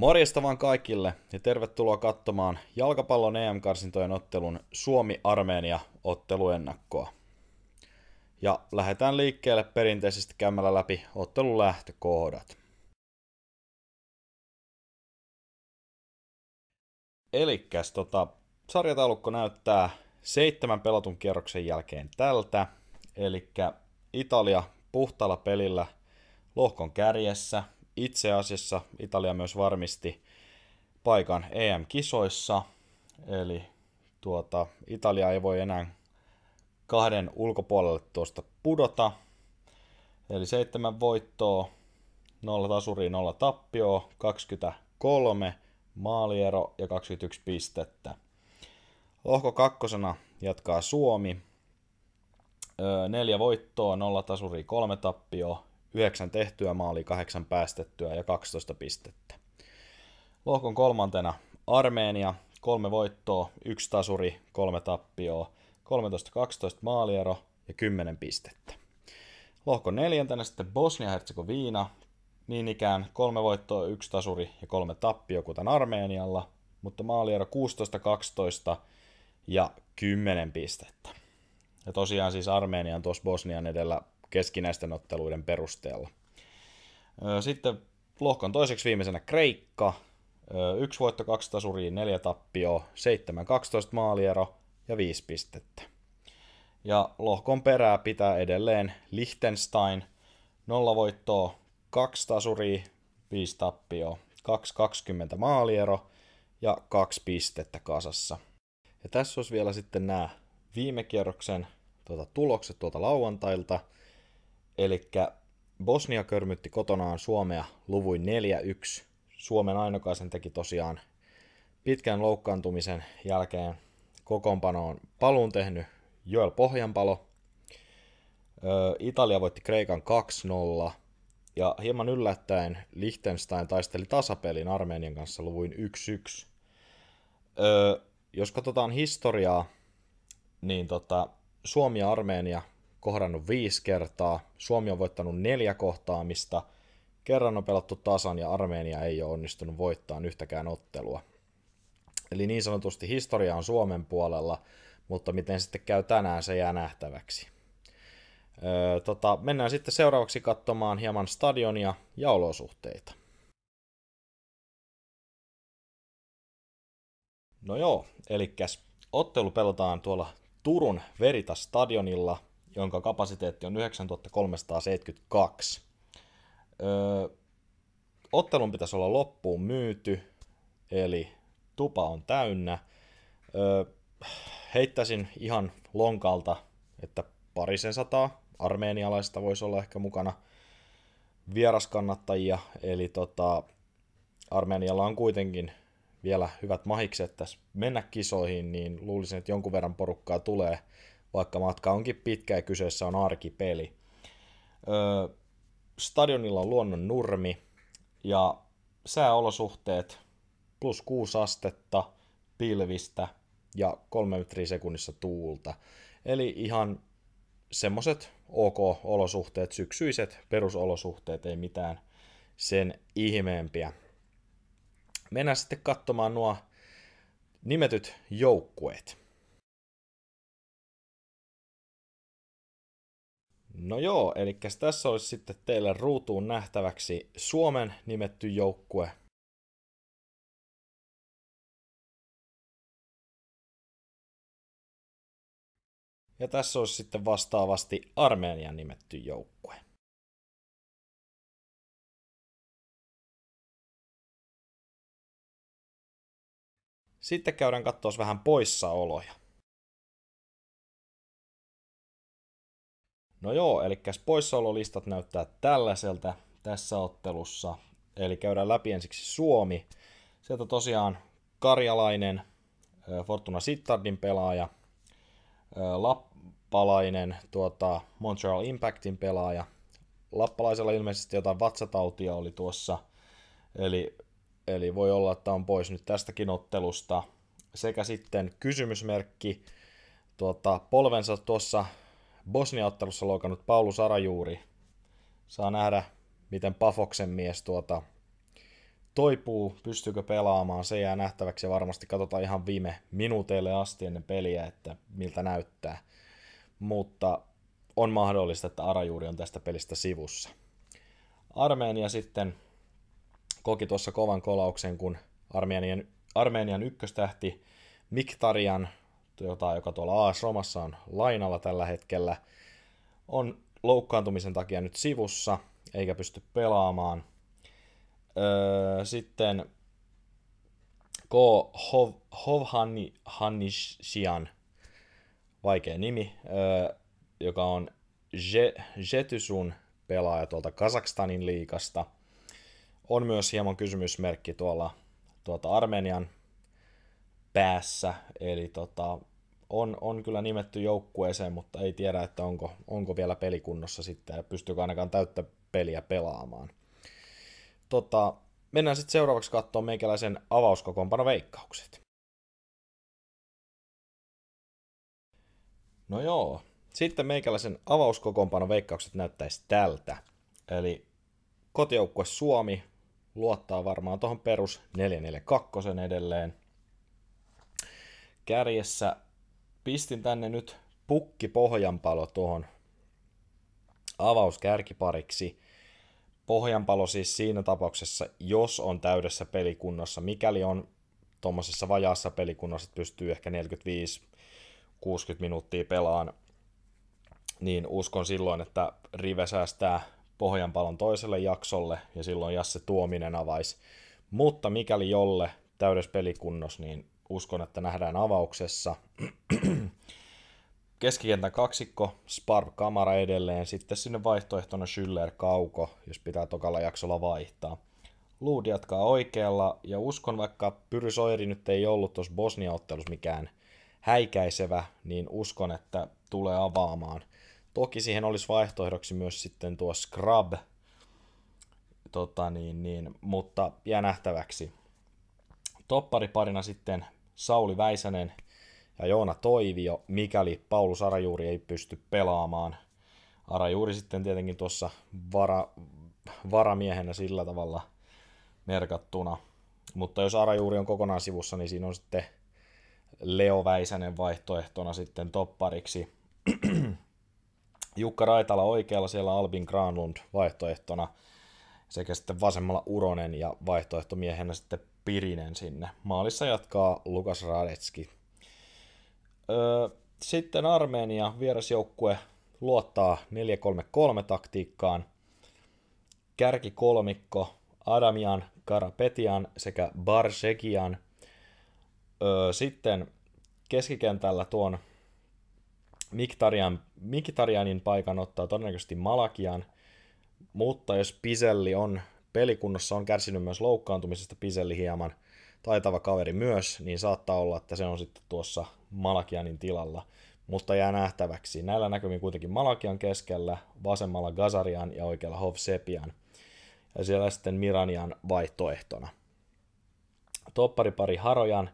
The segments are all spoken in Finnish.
Morjesta vaan kaikille ja tervetuloa katsomaan jalkapallon EM-karsintojen ottelun Suomi-Armeenia-otteluennakkoa. Ja lähdetään liikkeelle perinteisesti käymällä läpi ottelun lähtökohdat. Elikkäs tota, sarjataulukko näyttää seitsemän pelotun kierroksen jälkeen tältä. Eli Italia puhtaalla pelillä lohkon kärjessä, itse asiassa Italia myös varmisti paikan EM-kisoissa, eli tuota, Italia ei voi enää kahden ulkopuolelle tuosta pudota. Eli seitsemän voittoa, nolla tasuri, nolla tappioa, 23 maaliero ja 21 pistettä. Lohko kakkosena jatkaa Suomi. Öö, neljä voittoa, nolla tasuri, kolme tappioa, 9 tehtyä maalia, 8 päästettyä ja 12 pistettä. Lohkon kolmantena Armeenia, kolme voittoa, yksi tasuri, kolme tappioa, 13-12 maaliero ja 10 pistettä. Lohkon neljäntenä sitten Bosnia-Herzegovina, niin ikään kolme voittoa, yksi tasuri ja kolme tappio, kuten Armeenialla, mutta maaliero 16-12 ja 10 pistettä. Ja tosiaan siis Armeenian tuossa Bosnian edellä keskinäisten otteluiden perusteella. Sitten lohkon toiseksi viimeisenä Kreikka. Yksi voitto, kaksi tasuria, neljä tappio, 7-12 maaliero ja viisi pistettä. Ja lohkon perää pitää edelleen Liechtenstein. Nolla voittoa, kaksi tasuria, viisi tappio, 2-20 maaliero ja kaksi pistettä kasassa. Ja tässä olisi vielä sitten nämä viime kierroksen tuota, tulokset tuolta lauantailta – Eli Bosnia körmytti kotonaan Suomea luvuin 4-1. Suomen ainokaisen teki tosiaan pitkän loukkaantumisen jälkeen kokoonpanoon paluun tehnyt Joel Pohjanpalo. Italia voitti Kreikan 2-0 ja hieman yllättäen Liechtenstein taisteli tasapelin Armenian kanssa luvuin 1-1. jos katsotaan historiaa, niin tota, Suomi ja Armeenia kohdannut viisi kertaa, Suomi on voittanut neljä kohtaamista, kerran on pelattu tasan ja Armenia ei ole onnistunut voittamaan yhtäkään ottelua. Eli niin sanotusti historia on Suomen puolella, mutta miten sitten käy tänään, se jää nähtäväksi. Öö, tota, mennään sitten seuraavaksi katsomaan hieman stadionia ja olosuhteita. No joo, eli ottelu pelataan tuolla Turun Veritas – jonka kapasiteetti on 9372. Öö, ottelun pitäisi olla loppuun myyty, eli tupa on täynnä. Öö, heittäisin ihan lonkalta, että parisen sataa armeenialaista voisi olla ehkä mukana vieraskannattajia, eli tota, Armenialla on kuitenkin vielä hyvät mahikset tässä mennä kisoihin, niin luulisin, että jonkun verran porukkaa tulee vaikka matka onkin pitkä ja kyseessä on arkipeli. Öö, stadionilla on luonnon nurmi ja sääolosuhteet plus 6 astetta, pilvistä ja 3 metriä sekunnissa tuulta. Eli ihan semmoset ok-olosuhteet, syksyiset perusolosuhteet, ei mitään sen ihmeempiä. Mennään sitten katsomaan nuo nimetyt joukkueet. No joo, eli tässä olisi sitten teille ruutuun nähtäväksi Suomen nimetty joukkue. Ja tässä olisi sitten vastaavasti Armenian nimetty joukkue. Sitten käydään katsoa vähän poissaoloja. No joo, eli poissaololistat näyttää tällaiselta tässä ottelussa. Eli käydään läpi ensiksi Suomi. Sieltä tosiaan karjalainen Fortuna Sittardin pelaaja, lappalainen tuota, Montreal Impactin pelaaja. Lappalaisella ilmeisesti jotain vatsatautia oli tuossa, eli, eli voi olla, että on pois nyt tästäkin ottelusta. Sekä sitten kysymysmerkki, tuota, polvensa tuossa Bosnia-ottelussa loukannut Paulus Arajuuri. Saa nähdä, miten Pafoksen mies tuota, toipuu, pystyykö pelaamaan, se jää nähtäväksi ja varmasti katsotaan ihan viime minuuteille asti ennen peliä, että miltä näyttää. Mutta on mahdollista, että Arajuuri on tästä pelistä sivussa. Armeenia sitten koki tuossa kovan kolauksen, kun Armeenian, Armeenian ykköstähti Miktarian jota, joka tuolla AS-Romassa on lainalla tällä hetkellä, on loukkaantumisen takia nyt sivussa, eikä pysty pelaamaan. Öö, sitten K. Hov, Hovhannishian, vaikea nimi, öö, joka on Je, Jetysun pelaaja tuolta Kazakstanin liikasta. On myös hieman kysymysmerkki tuolla tuota Armenian päässä, eli tota, on, on kyllä nimetty joukkueeseen, mutta ei tiedä, että onko, onko vielä pelikunnossa sitten ja pystyykö ainakaan täyttä peliä pelaamaan. Tota, mennään sitten seuraavaksi katsomaan meikäläisen avauskokoonpano veikkaukset. No joo, sitten meikäläisen avauskokoonpano veikkaukset näyttäisi tältä. Eli kotijoukkue Suomi luottaa varmaan tuohon perus 442 edelleen. Kärjessä pistin tänne nyt pukki Pohjanpalo tuohon avauskärkipariksi. Pohjanpalo siis siinä tapauksessa, jos on täydessä pelikunnossa, mikäli on tuommoisessa vajaassa pelikunnossa, että pystyy ehkä 45-60 minuuttia pelaamaan. niin uskon silloin, että Rive säästää Pohjanpalon toiselle jaksolle ja silloin Jasse Tuominen avaisi. Mutta mikäli jolle täydessä pelikunnossa, niin uskon, että nähdään avauksessa. Keskikentän kaksikko, Sparv Kamara edelleen, sitten sinne vaihtoehtona Schüller Kauko, jos pitää tokalla jaksolla vaihtaa. Luud jatkaa oikealla, ja uskon, vaikka Pyry Soeri nyt ei ollut tuossa Bosnia-ottelussa mikään häikäisevä, niin uskon, että tulee avaamaan. Toki siihen olisi vaihtoehdoksi myös sitten tuo Scrub, tota niin, niin, mutta jää nähtäväksi. Toppariparina sitten Sauli Väisänen ja Joona Toivio, mikäli Paulus Arajuuri ei pysty pelaamaan. Arajuuri sitten tietenkin tuossa vara, varamiehenä sillä tavalla merkattuna. Mutta jos Arajuuri on kokonaan sivussa, niin siinä on sitten Leo Väisänen vaihtoehtona sitten toppariksi. Jukka Raitala oikealla, siellä Albin Granlund vaihtoehtona sekä sitten vasemmalla Uronen ja vaihtoehtomiehenä sitten Pirinen sinne. Maalissa jatkaa Lukas Radetski. Öö, sitten Armenia vierasjoukkue luottaa 4-3-3-taktiikkaan. Kärki kolmikko Adamian, Karapetian sekä Barsegian. Öö, sitten keskikentällä tuon Miktarian, Miktarianin paikan ottaa todennäköisesti Malakian, mutta jos Piselli on pelikunnossa on kärsinyt myös loukkaantumisesta Piselli hieman, taitava kaveri myös, niin saattaa olla, että se on sitten tuossa Malakianin tilalla, mutta jää nähtäväksi. Näillä näkymin kuitenkin Malakian keskellä, vasemmalla Gazarian ja oikealla Hovsepian. Ja siellä sitten Miranian vaihtoehtona. Topparipari Harojan,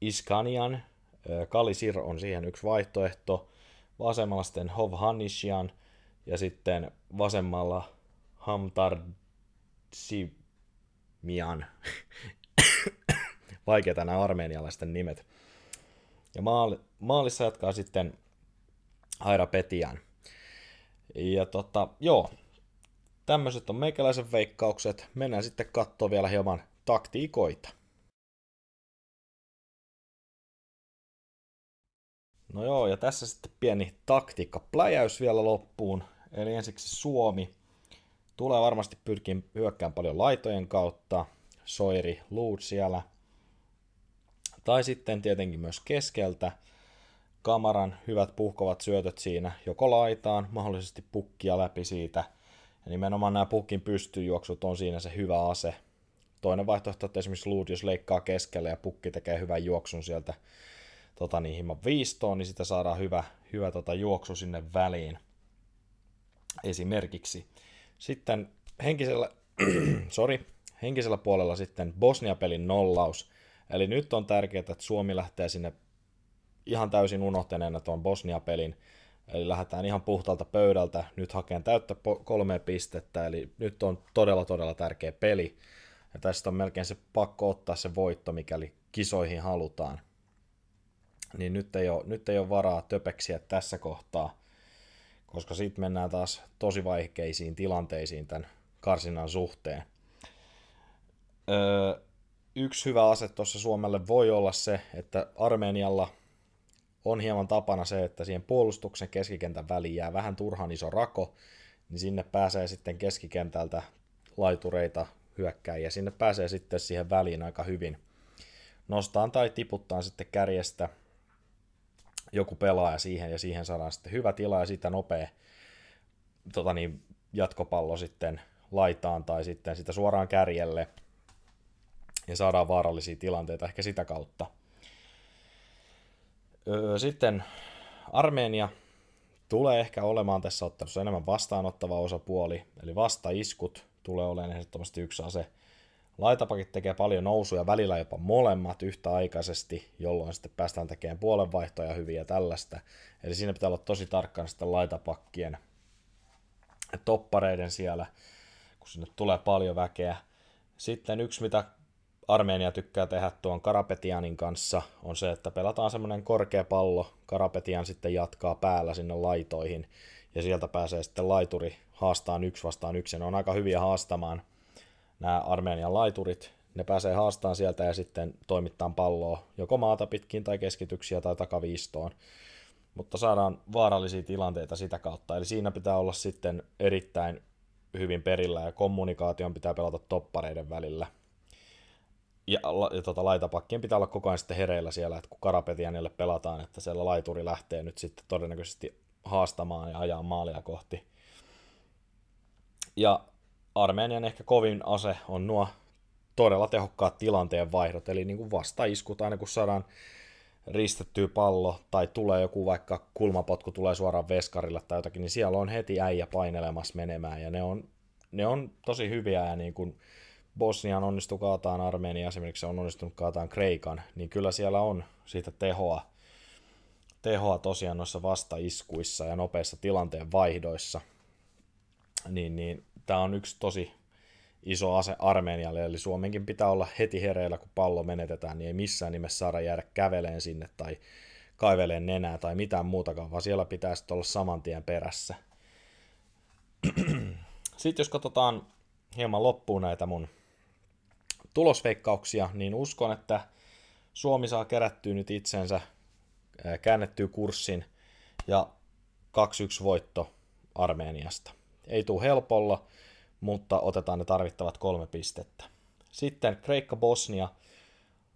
Iskanian, Kalisir on siihen yksi vaihtoehto. Vasemmalla sitten Hovhanishian, ja sitten vasemmalla Hamtard Simian. Vaikeita nämä armeenialaisten nimet. Ja maali, maalissa jatkaa sitten Aira Petian. Ja tota, joo, tämmöiset on meikäläisen veikkaukset. Mennään sitten katsoa vielä hieman taktiikoita. No joo, ja tässä sitten pieni pläjäys vielä loppuun. Eli ensiksi Suomi Tulee varmasti pyrkiin hyökkään paljon laitojen kautta. Soiri, Luut siellä. Tai sitten tietenkin myös keskeltä. Kamaran hyvät puhkovat syötöt siinä joko laitaan, mahdollisesti pukkia läpi siitä. Ja nimenomaan nämä pukin pystyjuoksut on siinä se hyvä ase. Toinen vaihtoehto, että esimerkiksi luut jos leikkaa keskelle ja pukki tekee hyvän juoksun sieltä tota, niin hieman viistoon, niin sitä saadaan hyvä, hyvä tota, juoksu sinne väliin esimerkiksi. Sitten henkisellä, sorry, henkisellä puolella sitten Bosnia-pelin nollaus. Eli nyt on tärkeää, että Suomi lähtee sinne ihan täysin unohtaneena tuon Bosnia-pelin. Eli lähdetään ihan puhtaalta pöydältä, nyt hakeen täyttä kolme pistettä, eli nyt on todella todella tärkeä peli. Ja tästä on melkein se pakko ottaa se voitto, mikäli kisoihin halutaan. Niin nyt ei ole, nyt ei ole varaa töpeksiä tässä kohtaa koska sitten mennään taas tosi vaikeisiin tilanteisiin tämän karsinnan suhteen. Öö, yksi hyvä ase tuossa Suomelle voi olla se, että Armenialla on hieman tapana se, että siihen puolustuksen keskikentän väliin jää vähän turhan iso rako, niin sinne pääsee sitten keskikentältä laitureita ja sinne pääsee sitten siihen väliin aika hyvin nostaan tai tiputtaan sitten kärjestä joku pelaaja siihen ja siihen saadaan sitten hyvä tila ja siitä nopea tota niin, jatkopallo sitten laitaan tai sitten sitä suoraan kärjelle ja saadaan vaarallisia tilanteita ehkä sitä kautta. Öö, sitten Armenia tulee ehkä olemaan tässä ottelussa enemmän vastaanottava osapuoli, eli vastaiskut tulee olemaan ehdottomasti yksi ase, Laitapakit tekee paljon nousuja, välillä jopa molemmat yhtäaikaisesti, jolloin sitten päästään tekemään puolenvaihtoja hyviä tällaista. Eli siinä pitää olla tosi tarkkaan sitten laitapakkien toppareiden siellä, kun sinne tulee paljon väkeä. Sitten yksi, mitä Armeenia tykkää tehdä tuon Karapetianin kanssa, on se, että pelataan semmoinen korkea pallo, Karapetian sitten jatkaa päällä sinne laitoihin, ja sieltä pääsee sitten laituri haastaan yksi vastaan Ne On aika hyviä haastamaan – nämä Armenian laiturit, ne pääsee haastaan sieltä ja sitten toimittaa palloa joko maata pitkin tai keskityksiä tai takaviistoon. Mutta saadaan vaarallisia tilanteita sitä kautta. Eli siinä pitää olla sitten erittäin hyvin perillä ja kommunikaation pitää pelata toppareiden välillä. Ja, ja tota, laitapakkien pitää olla koko ajan sitten hereillä siellä, että kun Karapetianille pelataan, että siellä laituri lähtee nyt sitten todennäköisesti haastamaan ja ajaa maalia kohti. Ja Armenian ehkä kovin ase on nuo todella tehokkaat tilanteen vaihdot, eli niin kuin vastaiskut aina kun saadaan ristettyä pallo tai tulee joku vaikka kulmapotku tulee suoraan veskarilla tai jotakin, niin siellä on heti äijä painelemassa menemään ja ne on, ne on tosi hyviä ja niin kuin Bosnian onnistu kaataan Armenia esimerkiksi on onnistunut kaataan Kreikan, niin kyllä siellä on siitä tehoa, tehoa tosiaan noissa vastaiskuissa ja nopeissa tilanteen vaihdoissa niin, niin tämä on yksi tosi iso ase Armenialle, eli Suomenkin pitää olla heti hereillä, kun pallo menetetään, niin ei missään nimessä saada jäädä käveleen sinne tai kaiveleen nenää tai mitään muutakaan, vaan siellä pitäisi olla saman tien perässä. sitten jos katsotaan hieman loppuun näitä mun tulosveikkauksia, niin uskon, että Suomi saa kerättyä nyt itsensä, käännettyä kurssin ja 2-1 voitto Armeniasta. Ei tule helpolla, mutta otetaan ne tarvittavat kolme pistettä. Sitten Kreikka-Bosnia.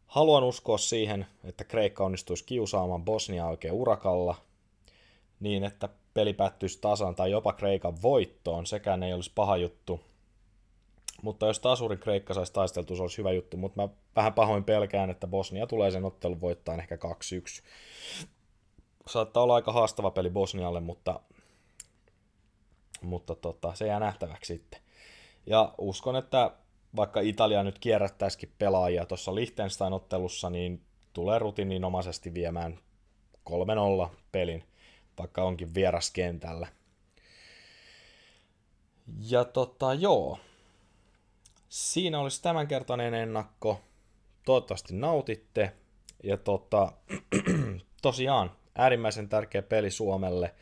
Haluan uskoa siihen, että Kreikka onnistuisi kiusaamaan Bosniaa oikein urakalla, niin että peli päättyisi tasan tai jopa Kreikan voittoon, sekään ei olisi paha juttu. Mutta jos tasuri Kreikka saisi taisteltua, se olisi hyvä juttu, mutta mä vähän pahoin pelkään, että Bosnia tulee sen ottelun voittaa ehkä 2-1. Saattaa olla aika haastava peli Bosnialle, mutta mutta tota, se jää nähtäväksi sitten. Ja uskon, että vaikka Italia nyt kierrättäisikin pelaajia tuossa Liechtenstein-ottelussa, niin tulee rutiininomaisesti viemään 3-0 pelin, vaikka onkin kentällä. Ja tota joo, siinä olisi tämänkertainen ennakko. Toivottavasti nautitte. Ja tota, tosiaan, äärimmäisen tärkeä peli Suomelle –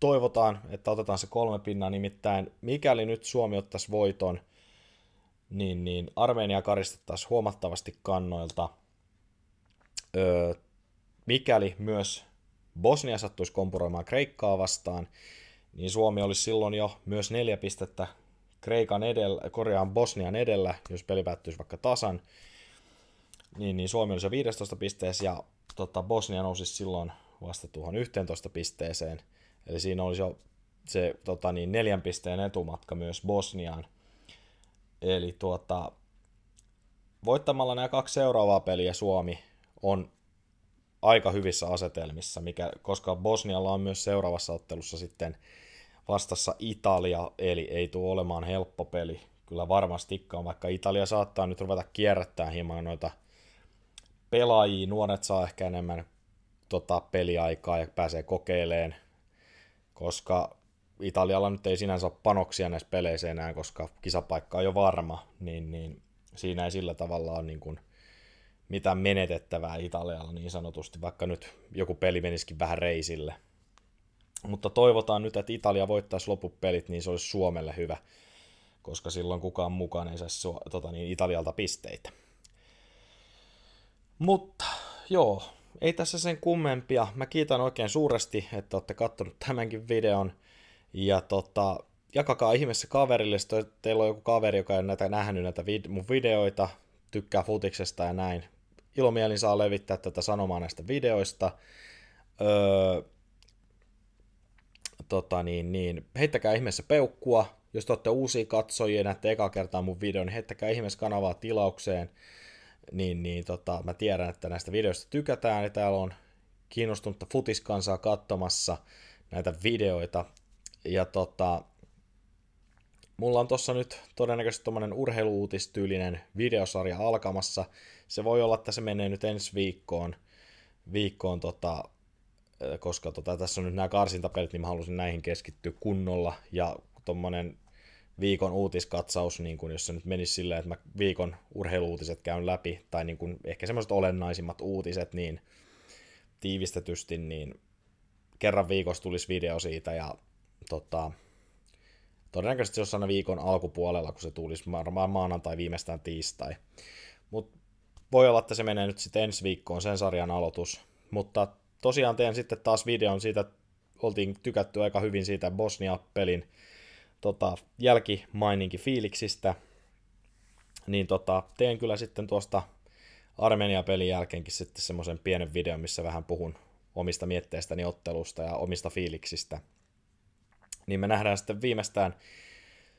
toivotaan, että otetaan se kolme pinnaa, nimittäin mikäli nyt Suomi ottaisi voiton, niin, niin Armenia karistettaisiin huomattavasti kannoilta. Öö, mikäli myös Bosnia sattuisi kompuroimaan Kreikkaa vastaan, niin Suomi olisi silloin jo myös neljä pistettä Kreikan edellä, korjaan Bosnian edellä, jos peli päättyisi vaikka tasan, niin, niin Suomi olisi jo 15 pisteessä ja tota, Bosnia nousisi silloin vasta tuohon 11 pisteeseen – Eli siinä olisi jo se tota niin, neljän pisteen etumatka myös Bosniaan. Eli tuota, voittamalla nämä kaksi seuraavaa peliä Suomi on aika hyvissä asetelmissa, mikä, koska Bosnialla on myös seuraavassa ottelussa sitten vastassa Italia, eli ei tule olemaan helppo peli. Kyllä varmastikaan, vaikka Italia saattaa nyt ruveta kierrättämään hieman noita pelaajia, nuoret saa ehkä enemmän tota, peliaikaa ja pääsee kokeileen koska Italialla nyt ei sinänsä ole panoksia näissä peleissä enää, koska kisapaikka on jo varma, niin, niin siinä ei sillä tavalla ole niin kuin mitään menetettävää Italialla niin sanotusti, vaikka nyt joku peli menisikin vähän reisille. Mutta toivotaan nyt, että Italia voittaisi loppupelit, niin se olisi Suomelle hyvä, koska silloin kukaan mukaan ei saisi tota, niin Italialta pisteitä. Mutta joo, ei tässä sen kummempia. Mä kiitän oikein suuresti, että olette katsonut tämänkin videon. Ja tota, jakakaa ihmeessä kaverille, jos teillä on joku kaveri, joka ei näitä nähnyt näitä vid- mun videoita, tykkää futiksesta ja näin. Ilomielin saa levittää tätä sanomaa näistä videoista. Öö, tota niin, niin, heittäkää ihmeessä peukkua. Jos te olette uusia katsojia ja näette eka kertaa mun videon, niin heittäkää ihmeessä kanavaa tilaukseen niin, niin tota, mä tiedän, että näistä videoista tykätään ja täällä on kiinnostunutta futiskansaa katsomassa näitä videoita. Ja tota, mulla on tossa nyt todennäköisesti tommonen urheiluutistyylinen videosarja alkamassa. Se voi olla, että se menee nyt ensi viikkoon, viikkoon tota, koska tota, tässä on nyt nämä karsintapelit, niin mä halusin näihin keskittyä kunnolla. Ja tommonen viikon uutiskatsaus, niin kuin jos se nyt menisi silleen, että mä viikon urheiluutiset käyn läpi, tai niin kuin ehkä semmoiset olennaisimmat uutiset, niin tiivistetysti, niin kerran viikossa tulisi video siitä, ja tota, todennäköisesti jossain viikon alkupuolella, kun se tulisi varmaan maanantai, viimeistään tiistai. Mutta voi olla, että se menee nyt sitten ensi viikkoon, sen sarjan aloitus. Mutta tosiaan teen sitten taas videon siitä, että oltiin tykätty aika hyvin siitä Bosnia-pelin tota, jälkimaininki fiiliksistä, niin tota, teen kyllä sitten tuosta Armenia-pelin jälkeenkin sitten semmoisen pienen videon, missä vähän puhun omista mietteistäni ottelusta ja omista fiiliksistä. Niin me nähdään sitten viimeistään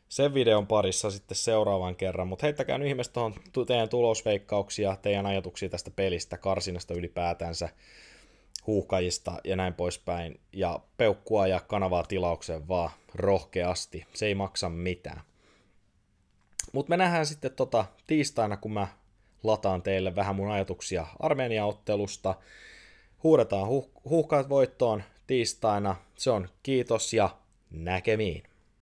sen videon parissa sitten seuraavan kerran, mutta heittäkää nyt ihmeessä tuohon teidän tulosveikkauksia, teidän ajatuksia tästä pelistä, karsinasta ylipäätänsä huuhkajista ja näin poispäin. Ja peukkua ja kanavaa tilaukseen vaan rohkeasti. Se ei maksa mitään. Mutta me nähdään sitten tota tiistaina, kun mä lataan teille vähän mun ajatuksia Armenia-ottelusta. Huudetaan huuhkajat voittoon tiistaina. Se on kiitos ja näkemiin.